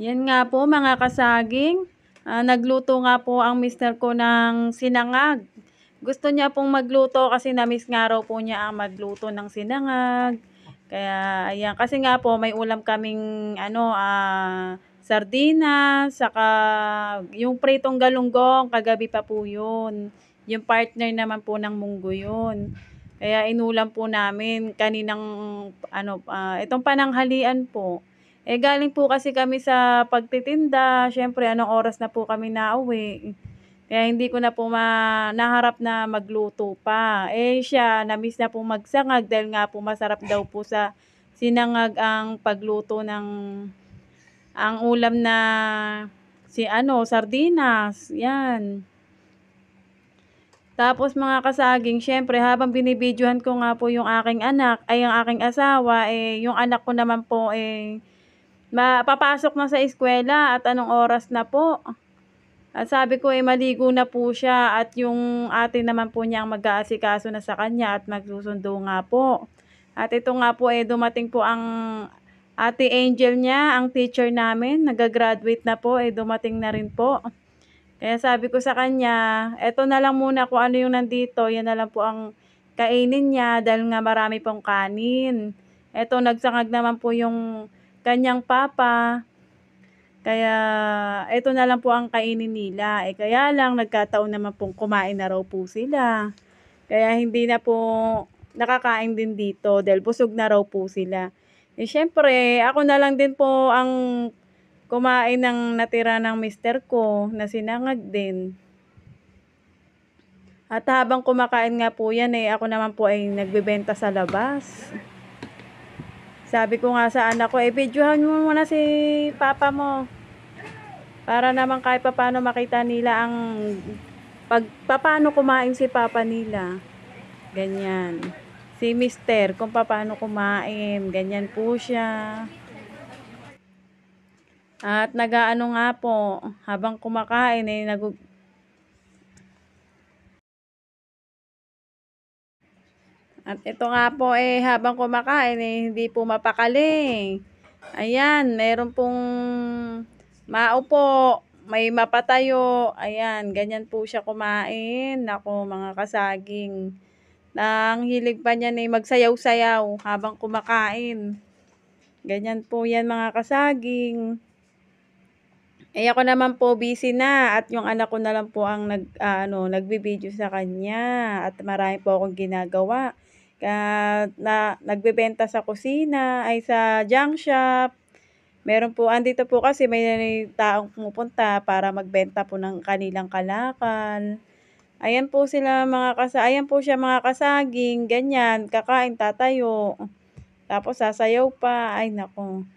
Yan nga po mga kasaging, uh, nagluto nga po ang mister ko ng sinangag. Gusto niya pong magluto kasi na-miss nga raw po niya ang magluto ng sinangag. Kaya ayan, kasi nga po may ulam kaming ano, ah, uh, sardinas, saka yung pritong galunggong, kagabi pa po yun. Yung partner naman po ng munggo yun. Kaya inulam po namin kaninang, ano, uh, itong pananghalian po. Eh galing po kasi kami sa pagtitinda, syempre anong oras na po kami nauwi. Kaya hindi ko na po ma naharap na magluto pa. Eh siya, namiss na po magsangag dahil nga po masarap daw po sa sinangag ang pagluto ng ang ulam na si ano, sardinas. Yan. Tapos mga kasaging, syempre habang binibidyohan ko nga po yung aking anak, ay yung aking asawa, eh, yung anak ko naman po eh, mapapasok na sa eskwela at anong oras na po. At sabi ko eh, maligo na po siya at yung ate naman po niya ang mag-aasikaso na sa kanya at magsusundo nga po. At ito nga po eh, dumating po ang Ate Angel niya, ang teacher namin, nagagraduate na po, eh dumating na rin po. Kaya sabi ko sa kanya, eto na lang muna kung ano yung nandito, yan na lang po ang kainin niya dahil nga marami pong kanin. Eto, nagsangag naman po yung kanyang papa. Kaya, eto na lang po ang kainin nila. Eh, kaya lang, nagkataon naman pong kumain na raw po sila. Kaya, hindi na po nakakain din dito dahil busog na raw po sila. Eh, syempre, ako na lang din po ang kumain ng natira ng mister ko na sinangag din. At habang kumakain nga po yan, eh, ako naman po ay nagbebenta sa labas. Sabi ko nga sa anak ko, eh, videohan mo muna si papa mo. Para naman kahit paano makita nila ang pag, paano kumain si papa nila. Ganyan si mister kung paano kumain. Ganyan po siya. At nagaano nga po, habang kumakain ay eh, nag At ito nga po eh, habang kumakain eh, hindi po mapakali. Ayan, meron pong maupo, may mapatayo. Ayan, ganyan po siya kumain. Nako, mga kasaging na ang hilig pa niyan ay magsayaw-sayaw habang kumakain. Ganyan po yan mga kasaging. Eh ako naman po busy na at yung anak ko na lang po ang nag, ano, nagbi-video sa kanya at marami po akong ginagawa. Kaya na, nagbebenta sa kusina ay sa junk shop. Meron po, andito po kasi may taong pumupunta para magbenta po ng kanilang kalakal. Ayan po sila mga kasa, ayan po siya mga kasaging, ganyan, kakain, tatayo. Tapos sasayaw pa, ay nako.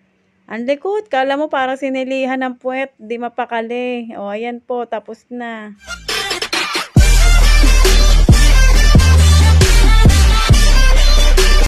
Ang likod, kala mo parang sinilihan ng puwet, di mapakali. O ayan po, tapos na.